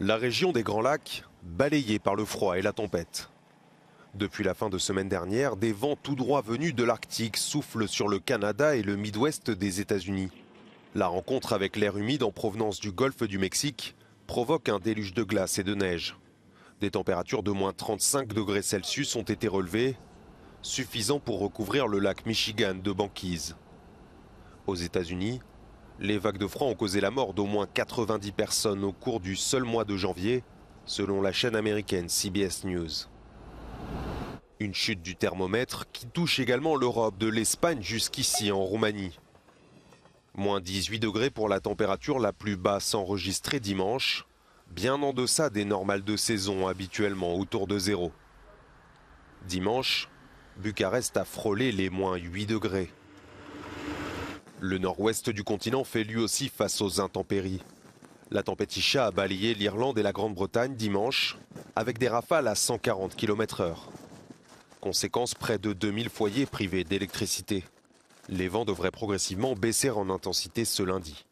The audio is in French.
La région des Grands Lacs, balayée par le froid et la tempête. Depuis la fin de semaine dernière, des vents tout droit venus de l'Arctique soufflent sur le Canada et le Midwest des États-Unis. La rencontre avec l'air humide en provenance du golfe du Mexique provoque un déluge de glace et de neige. Des températures de moins 35 degrés Celsius ont été relevées, suffisant pour recouvrir le lac Michigan de banquise. Aux États-Unis, les vagues de froid ont causé la mort d'au moins 90 personnes au cours du seul mois de janvier, selon la chaîne américaine CBS News. Une chute du thermomètre qui touche également l'Europe, de l'Espagne jusqu'ici en Roumanie. Moins 18 degrés pour la température la plus basse enregistrée dimanche, bien en deçà des normales de saison habituellement autour de zéro. Dimanche, Bucarest a frôlé les moins 8 degrés. Le nord-ouest du continent fait lui aussi face aux intempéries. La tempête a balayé l'Irlande et la Grande-Bretagne dimanche avec des rafales à 140 km/h. Conséquence, près de 2000 foyers privés d'électricité. Les vents devraient progressivement baisser en intensité ce lundi.